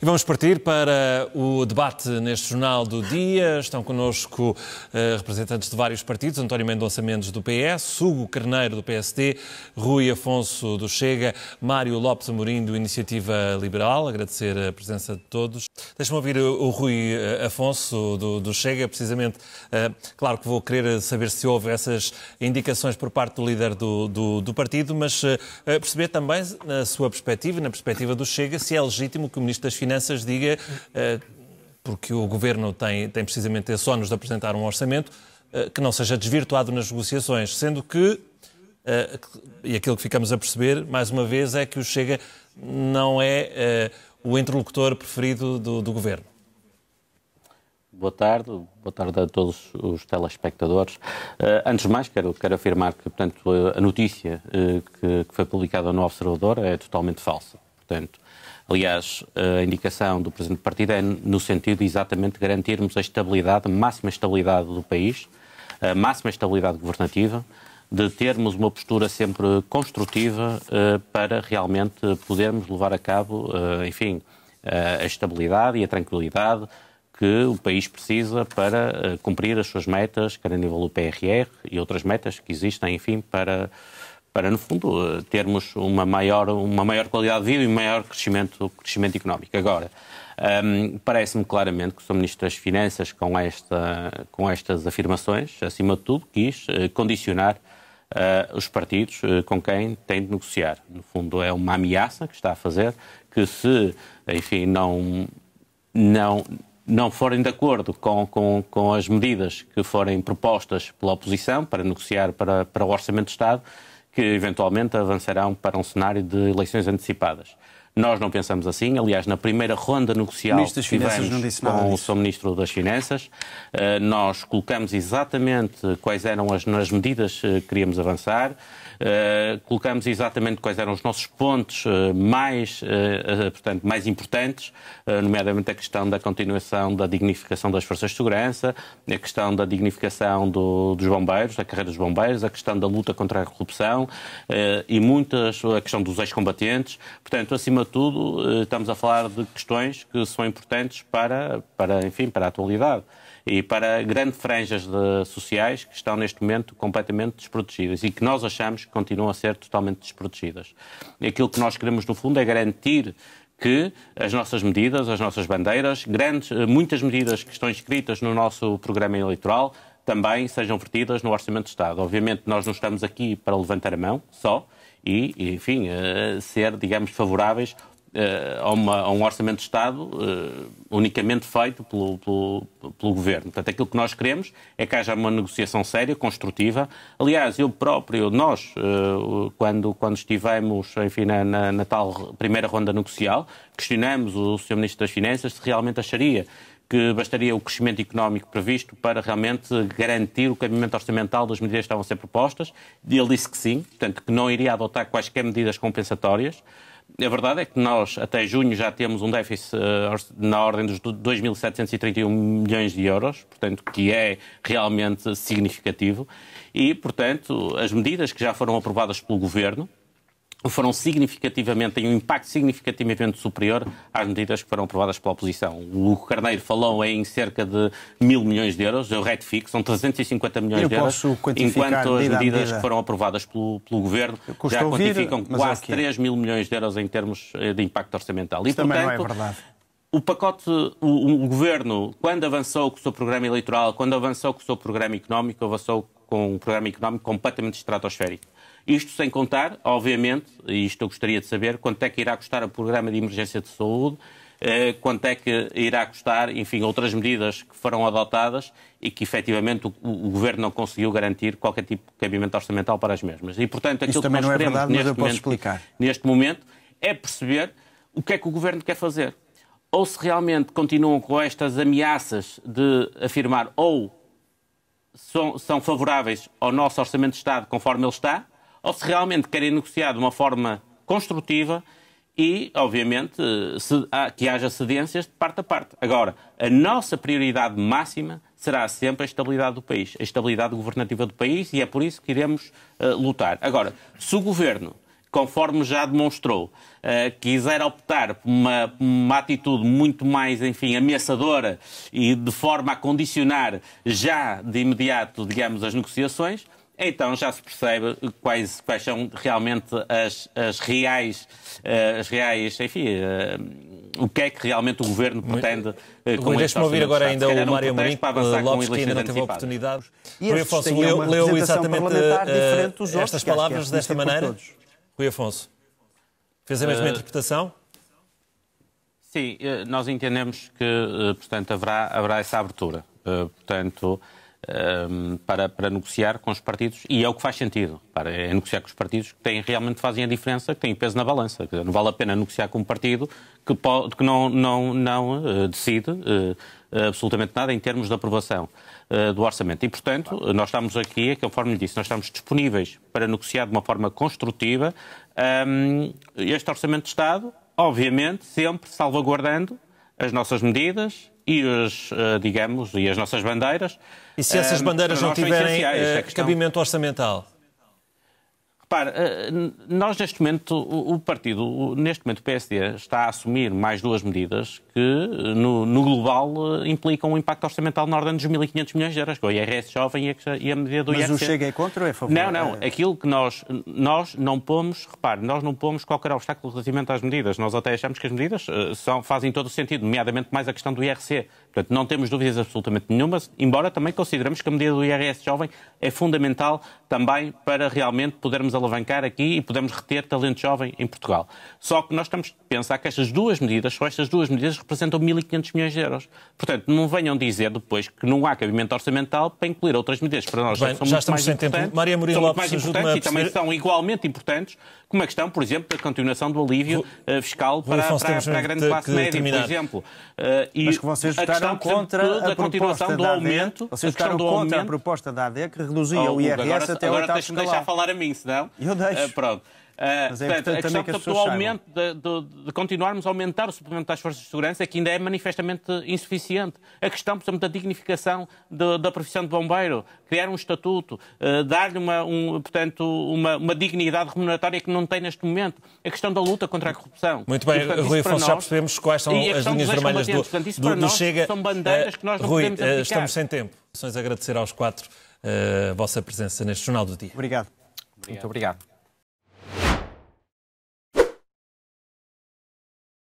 E vamos partir para o debate neste Jornal do Dia. Estão connosco uh, representantes de vários partidos: António Mendonça Mendes, do PS, Hugo Carneiro, do PSD, Rui Afonso, do Chega, Mário Lopes Amorim, do Iniciativa Liberal. Agradecer a presença de todos. deixe me ouvir o, Rui eh, Afonso, do, do Chega, precisamente. Uh, claro que vou querer saber se houve essas indicações por parte do líder do, do, do partido, mas uh, perceber também, na sua perspectiva e na perspectiva do Chega, se é legítimo que o Ministro das Finanças Finanças diga, eh, porque o Governo tem, tem precisamente esse ónus de apresentar um orçamento, eh, que não seja desvirtuado nas negociações, sendo eh, que, e aquilo que ficamos a perceber, mais uma vez, é que o Chega não é o interlocutor preferido do, do Governo. Boa tarde, boa tarde a todos os telespectadores. Uh, antes de mais, quero, quero afirmar que portanto, a notícia uh, que, que, foi publicada no Observador é totalmente falsa. Portanto, aliás, a indicação do Presidente do Partido é no sentido de exatamente garantirmos a estabilidade, a máxima estabilidade do país, a máxima estabilidade governativa, de termos uma postura sempre construtiva eh, para realmente podermos levar a cabo, eh, enfim, eh, a estabilidade e a tranquilidade que o país precisa para cumprir as suas metas, quer a nível do PRR e outras metas que existem, enfim, para para, no fundo, termos uma maior, uma maior qualidade de vida e um maior crescimento, crescimento económico. Agora, um, Parece-me claramente que o Sr. Ministro das Finanças, com, esta, com estas afirmações, acima de tudo, quis eh, condicionar uh, os partidos eh, com quem tem de negociar. No fundo, é uma ameaça que está a fazer, que se, enfim, não, não, não forem de acordo com, com, com as medidas que forem propostas pela oposição para negociar para, para o Orçamento de Estado, que eventualmente avançarão para um cenário de eleições antecipadas. Nós não pensamos assim. Aliás, na primeira ronda negocial que tivemos com o Sr. Ministro das Finanças, eh, nós colocamos exatamente quais eram as, as medidas eh, que queríamos avançar. Eh, colocamos exatamente quais eram os nossos pontos eh, mais, eh, portanto, mais importantes, nomeadamente a questão da continuação da dignificação das forças de segurança, a questão da dignificação do, dos bombeiros, da carreira dos bombeiros, a questão da luta contra a corrupção e muitas, a questão dos ex-combatentes. Portanto, acima de tudo, estamos a falar de questões que são importantes para, para enfim, para a atualidade e para grandes franjas de, sociais que estão neste momento completamente desprotegidas e que nós achamos que continuam a ser totalmente desprotegidas. E aquilo que nós queremos, no fundo, é garantir que as nossas medidas, as nossas bandeiras, grandes, eh, muitas medidas que estão inscritas no nosso programa eleitoral, também sejam vertidas no Orçamento de Estado. Obviamente, nós não estamos aqui para levantar a mão só e, enfim, eh, ser, digamos, favoráveis eh, a, uma, a um orçamento de Estado uh, unicamente feito pelo, pelo, pelo, Governo. Portanto, aquilo que nós queremos é que haja uma negociação séria, construtiva. Aliás, eu próprio, nós, uh, quando, quando estivemos enfim, na, na, na tal primeira ronda negocial, questionamos o Sr. Ministro das Finanças se realmente acharia que bastaria o crescimento económico previsto para realmente garantir o cabimento orçamental das medidas que estavam a ser propostas. Ele disse que sim, portanto, que não iria adotar quaisquer medidas compensatórias a verdade é que nós, até junho, já temos um déficit eh, na ordem dos 2.731 milhões de euros, portanto, que é realmente significativo. E, portanto, as medidas que já foram aprovadas pelo Governo, foram significativamente, têm um impacto significativamente superior às medidas que foram aprovadas pela oposição. O Carneiro falou em cerca de mil milhões de euros, eu retifico, são 350 milhões eu de euros, enquanto as medidas medida. que foram aprovadas pelo, pelo Governo já quantificam ouvir, quase é 3 mil milhões de euros em termos eh, de impacto orçamental. Isso também portanto, não é verdade o pacote, o, o, governo, quando avançou com o seu programa eleitoral, quando avançou com o seu programa económico, avançou com um programa económico completamente estratosférico. Isto sem contar, obviamente, e isto eu gostaria de saber, quanto é que irá custar o programa de emergência de saúde, eh, quanto é que irá custar, enfim, outras medidas que foram adotadas e que efetivamente o, o Governo não conseguiu garantir qualquer tipo de cabimento orçamental para as mesmas. E, portanto, aquilo Isso que nós não é verdade, neste, momento, neste momento é perceber o que é que o Governo quer fazer. Ou se realmente continuam com estas ameaças de afirmar ou são, são favoráveis ao nosso Orçamento de Estado conforme ele está, ou se realmente querem negociar de uma forma construtiva e, obviamente, se, que haja cedências de parte a parte. Agora, a nossa prioridade máxima será sempre a estabilidade do país, a estabilidade governativa do país, e é por isso que iremos uh, lutar. Agora, se o governo conforme já demonstrou, uh, quiser optar por uma, uma, atitude muito mais, enfim, ameaçadora e de forma a condicionar já de imediato, digamos, as negociações, então já se percebe quais, quais são realmente as, as reais, uh, as reais, enfim, uh, o que é que realmente o governo pretende uh, com este ouvir agora ainda o Mário Amorim, Lopes, que ainda não teve a oportunidade. E Afonso leu, leu exatamente uh, estas é palavras desta maneira? Rui Afonso, fez a mesma eh, interpretação? Sim, eh, nós entendemos que, eh, portanto, haverá, haverá essa abertura. portanto, Ehm, para, para negociar com os partidos, e é o que faz sentido, para, é negociar com os partidos que têm, realmente fazem a diferença, que têm peso na balança. Não vale a pena negociar com um partido que, pode, que não, não, não eh, decide eh, absolutamente nada em termos de aprovação eh, do orçamento. E, portanto, nós estamos aqui, conforme é lhe disse, nós estamos disponíveis para negociar de uma forma construtiva ehm, este orçamento de Estado, obviamente sempre salvaguardando as nossas medidas, e os, eh, digamos, e as nossas bandeiras. E se essas eh, bandeiras não tiverem eh, cabimento orçamental? Repara, eh, nós neste momento, o partido, neste momento o PSD está a assumir mais duas medidas que eh, no, no global eh, implicam um impacto orçamental na ordem dos 1.500 milhões de euros, com é o IRS jovem e a, medida do IRS. IRC. Mas o Chega é contra ou é a favor? Não, não. É. Aquilo que nós, nós não pomos, repare, nós não pomos qualquer obstáculo relativamente às medidas. Nós até achamos que as medidas são, fazem todo o sentido, nomeadamente mais a questão do IRC. Portanto, não temos dúvidas absolutamente nenhuma, embora também consideramos que a medida do IRS jovem é fundamental também para realmente podermos alavancar aqui e podemos reter talento jovem em Portugal. Só que nós estamos a pensar que estas duas medidas, só estas duas medidas, representam 1.500 milhões de euros. Portanto, não venham dizer depois que não há cabimento orçamental para incluir outras medidas para nós Bem, são já muito mais importantes, tempo. Maria Mourinho são muito mais importantes e também são igualmente importantes, como a questão, por exemplo, da continuação do alívio Vou, eh, fiscal para, Afonso, para, para, a grande classe média, terminar. por exemplo. Uh, e Mas que vocês votaram contra a, continuação do aumento. Vocês votaram contra a proposta da AD que reduzia o, o IRS agora, até agora o oitavo escalão. me deixar falar a mim, senão eu deixo. Uh, pronto. Uh, é portanto, a questão que do aumento de, de, de, continuarmos a aumentar o suplemento das forças de segurança é que ainda é manifestamente insuficiente. A questão, por exemplo, da dignificação de, da profissão de bombeiro, criar um estatuto, uh, dar-lhe uma, um, portanto, uma, uma, dignidade remuneratória que não tem neste momento. A questão da luta contra a corrupção. Muito bem, e, portanto, Rui Afonso, já percebemos quais são as linhas vermelhas do, portanto, isso do, para do nós Chega. São bandeiras uh, que nós não Rui, podemos eh, estamos sem tempo. Só agradecer aos quatro eh, a vossa presença neste Jornal do Dia. Obrigado. Obrigado. Muito obrigado.